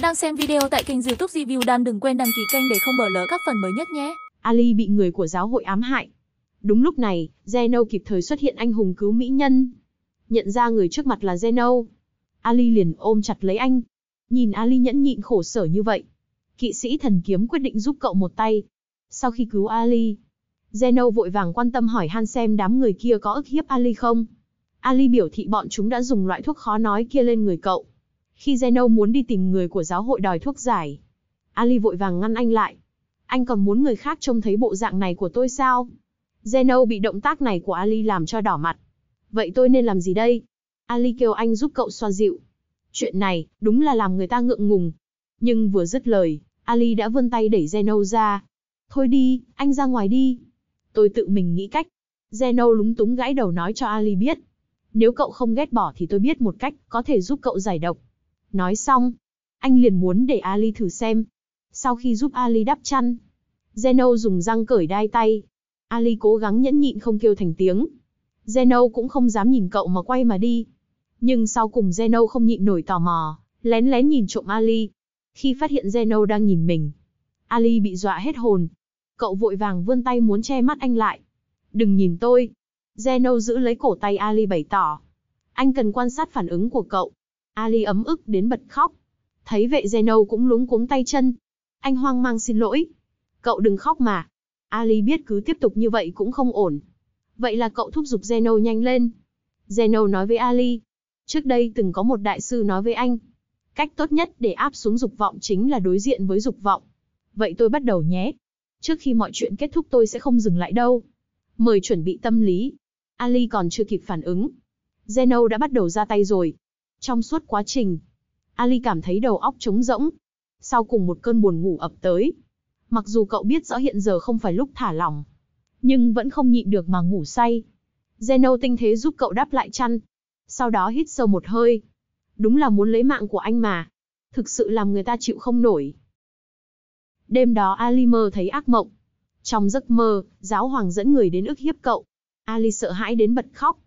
bạn đang xem video tại kênh youtube Review Dan đừng quên đăng ký kênh để không bỏ lỡ các phần mới nhất nhé. Ali bị người của giáo hội ám hại. Đúng lúc này, Zeno kịp thời xuất hiện anh hùng cứu mỹ nhân. Nhận ra người trước mặt là Zeno. Ali liền ôm chặt lấy anh. Nhìn Ali nhẫn nhịn khổ sở như vậy. Kỵ sĩ thần kiếm quyết định giúp cậu một tay. Sau khi cứu Ali, Zeno vội vàng quan tâm hỏi Han xem đám người kia có ức hiếp Ali không. Ali biểu thị bọn chúng đã dùng loại thuốc khó nói kia lên người cậu. Khi Zeno muốn đi tìm người của giáo hội đòi thuốc giải, Ali vội vàng ngăn anh lại. Anh còn muốn người khác trông thấy bộ dạng này của tôi sao? Zeno bị động tác này của Ali làm cho đỏ mặt. Vậy tôi nên làm gì đây? Ali kêu anh giúp cậu xoa dịu. Chuyện này, đúng là làm người ta ngượng ngùng. Nhưng vừa dứt lời, Ali đã vươn tay đẩy Zeno ra. Thôi đi, anh ra ngoài đi. Tôi tự mình nghĩ cách. Zeno lúng túng gãi đầu nói cho Ali biết. Nếu cậu không ghét bỏ thì tôi biết một cách có thể giúp cậu giải độc. Nói xong, anh liền muốn để Ali thử xem. Sau khi giúp Ali đắp chăn, Zeno dùng răng cởi đai tay. Ali cố gắng nhẫn nhịn không kêu thành tiếng. Zeno cũng không dám nhìn cậu mà quay mà đi. Nhưng sau cùng Zeno không nhịn nổi tò mò, lén lén nhìn trộm Ali. Khi phát hiện Zeno đang nhìn mình, Ali bị dọa hết hồn. Cậu vội vàng vươn tay muốn che mắt anh lại. Đừng nhìn tôi. Zeno giữ lấy cổ tay Ali bày tỏ. Anh cần quan sát phản ứng của cậu. Ali ấm ức đến bật khóc. Thấy vệ Zeno cũng lúng cuống tay chân. Anh hoang mang xin lỗi. Cậu đừng khóc mà. Ali biết cứ tiếp tục như vậy cũng không ổn. Vậy là cậu thúc giục Zeno nhanh lên. Zeno nói với Ali. Trước đây từng có một đại sư nói với anh. Cách tốt nhất để áp xuống dục vọng chính là đối diện với dục vọng. Vậy tôi bắt đầu nhé. Trước khi mọi chuyện kết thúc tôi sẽ không dừng lại đâu. Mời chuẩn bị tâm lý. Ali còn chưa kịp phản ứng. Zeno đã bắt đầu ra tay rồi, trong suốt quá trình, Ali cảm thấy đầu óc trống rỗng. Sau cùng một cơn buồn ngủ ập tới. Mặc dù cậu biết rõ hiện giờ không phải lúc thả lỏng, nhưng vẫn không nhịn được mà ngủ say. Zeno tinh thế giúp cậu đáp lại chăn. Sau đó hít sâu một hơi. Đúng là muốn lấy mạng của anh mà. Thực sự làm người ta chịu không nổi. Đêm đó Ali mơ thấy ác mộng. Trong giấc mơ, giáo hoàng dẫn người đến ức hiếp cậu. Ali sợ hãi đến bật khóc.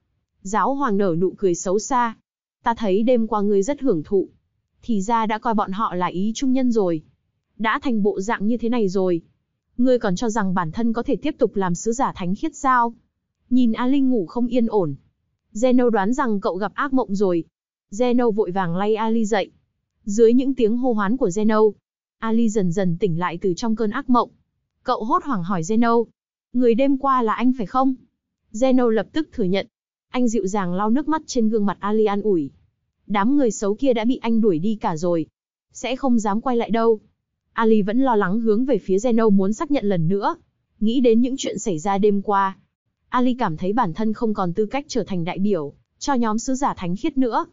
Giáo hoàng nở nụ cười xấu xa, Ta thấy đêm qua ngươi rất hưởng thụ. Thì ra đã coi bọn họ là ý trung nhân rồi. Đã thành bộ dạng như thế này rồi. Ngươi còn cho rằng bản thân có thể tiếp tục làm sứ giả thánh khiết sao? Nhìn A Linh ngủ không yên ổn. Zeno đoán rằng cậu gặp ác mộng rồi. Zeno vội vàng lay Ali dậy. Dưới những tiếng hô hoán của Zeno, Ali dần dần tỉnh lại từ trong cơn ác mộng. Cậu hốt hoảng hỏi Zeno, người đêm qua là anh phải không? Zeno lập tức thừa nhận, anh dịu dàng lau nước mắt trên gương mặt Ali an ủi. Đám người xấu kia đã bị anh đuổi đi cả rồi. Sẽ không dám quay lại đâu. Ali vẫn lo lắng hướng về phía Zeno muốn xác nhận lần nữa. Nghĩ đến những chuyện xảy ra đêm qua. Ali cảm thấy bản thân không còn tư cách trở thành đại biểu, cho nhóm sứ giả thánh khiết nữa.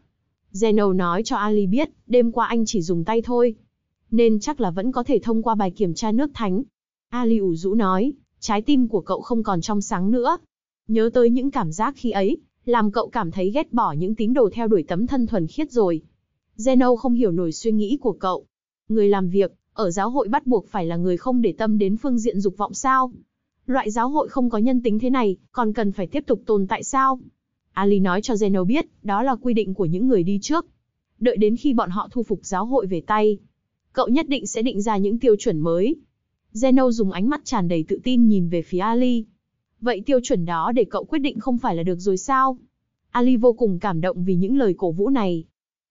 Zeno nói cho Ali biết, đêm qua anh chỉ dùng tay thôi. Nên chắc là vẫn có thể thông qua bài kiểm tra nước thánh. Ali ủ rũ nói, trái tim của cậu không còn trong sáng nữa. Nhớ tới những cảm giác khi ấy, làm cậu cảm thấy ghét bỏ những tín đồ theo đuổi tấm thân thuần khiết rồi. Zeno không hiểu nổi suy nghĩ của cậu. Người làm việc, ở giáo hội bắt buộc phải là người không để tâm đến phương diện dục vọng sao? Loại giáo hội không có nhân tính thế này, còn cần phải tiếp tục tồn tại sao? Ali nói cho Zeno biết, đó là quy định của những người đi trước. Đợi đến khi bọn họ thu phục giáo hội về tay, cậu nhất định sẽ định ra những tiêu chuẩn mới. Zeno dùng ánh mắt tràn đầy tự tin nhìn về phía Ali. Vậy tiêu chuẩn đó để cậu quyết định không phải là được rồi sao? Ali vô cùng cảm động vì những lời cổ vũ này.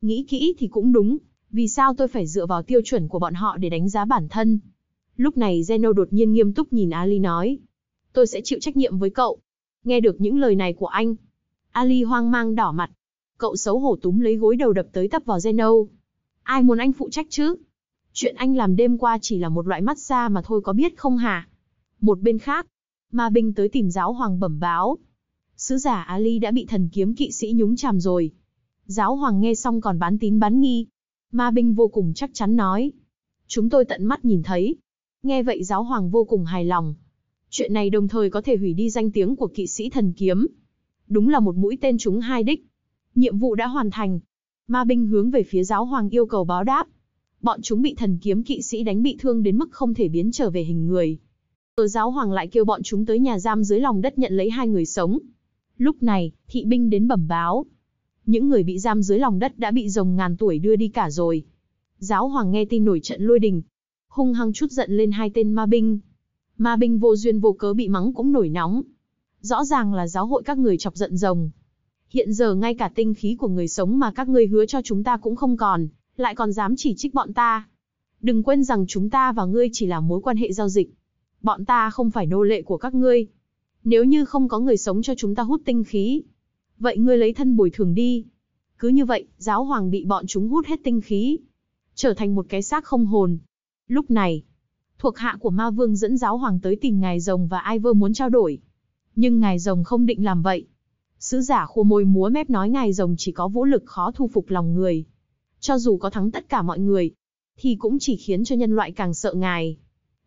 Nghĩ kỹ thì cũng đúng, vì sao tôi phải dựa vào tiêu chuẩn của bọn họ để đánh giá bản thân? Lúc này Zeno đột nhiên nghiêm túc nhìn Ali nói. Tôi sẽ chịu trách nhiệm với cậu. Nghe được những lời này của anh. Ali hoang mang đỏ mặt. Cậu xấu hổ túm lấy gối đầu đập tới tấp vào Zeno. Ai muốn anh phụ trách chứ? Chuyện anh làm đêm qua chỉ là một loại massage mà thôi có biết không hả? Một bên khác, ma binh tới tìm giáo hoàng bẩm báo. Sứ giả Ali đã bị thần kiếm kỵ sĩ nhúng chàm rồi. Giáo hoàng nghe xong còn bán tín bán nghi. Ma binh vô cùng chắc chắn nói. Chúng tôi tận mắt nhìn thấy. Nghe vậy giáo hoàng vô cùng hài lòng. Chuyện này đồng thời có thể hủy đi danh tiếng của kỵ sĩ thần kiếm. Đúng là một mũi tên trúng hai đích. Nhiệm vụ đã hoàn thành. Ma binh hướng về phía giáo hoàng yêu cầu báo đáp. Bọn chúng bị thần kiếm kỵ sĩ đánh bị thương đến mức không thể biến trở về hình người ở giáo hoàng lại kêu bọn chúng tới nhà giam dưới lòng đất nhận lấy hai người sống. Lúc này, thị binh đến bẩm báo. Những người bị giam dưới lòng đất đã bị rồng ngàn tuổi đưa đi cả rồi. Giáo hoàng nghe tin nổi trận lôi đình. Hung hăng chút giận lên hai tên ma binh. Ma binh vô duyên vô cớ bị mắng cũng nổi nóng. Rõ ràng là giáo hội các người chọc giận rồng. Hiện giờ ngay cả tinh khí của người sống mà các ngươi hứa cho chúng ta cũng không còn, lại còn dám chỉ trích bọn ta. Đừng quên rằng chúng ta và ngươi chỉ là mối quan hệ giao dịch bọn ta không phải nô lệ của các ngươi. Nếu như không có người sống cho chúng ta hút tinh khí, vậy ngươi lấy thân bồi thường đi. Cứ như vậy, giáo hoàng bị bọn chúng hút hết tinh khí, trở thành một cái xác không hồn. Lúc này, thuộc hạ của ma vương dẫn giáo hoàng tới tìm ngài rồng và ai vơ muốn trao đổi. Nhưng ngài rồng không định làm vậy. Sứ giả khua môi múa mép nói ngài rồng chỉ có vũ lực khó thu phục lòng người. Cho dù có thắng tất cả mọi người, thì cũng chỉ khiến cho nhân loại càng sợ ngài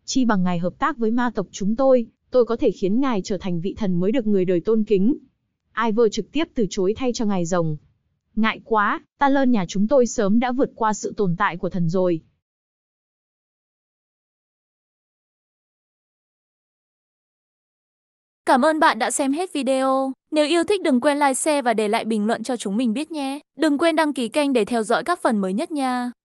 chi bằng ngài hợp tác với ma tộc chúng tôi, tôi có thể khiến ngài trở thành vị thần mới được người đời tôn kính. Ivor trực tiếp từ chối thay cho ngài rồng. Ngại quá, ta lơn nhà chúng tôi sớm đã vượt qua sự tồn tại của thần rồi. Cảm ơn bạn đã xem hết video. Nếu yêu thích đừng quên like, share và để lại bình luận cho chúng mình biết nhé. Đừng quên đăng ký kênh để theo dõi các phần mới nhất nha.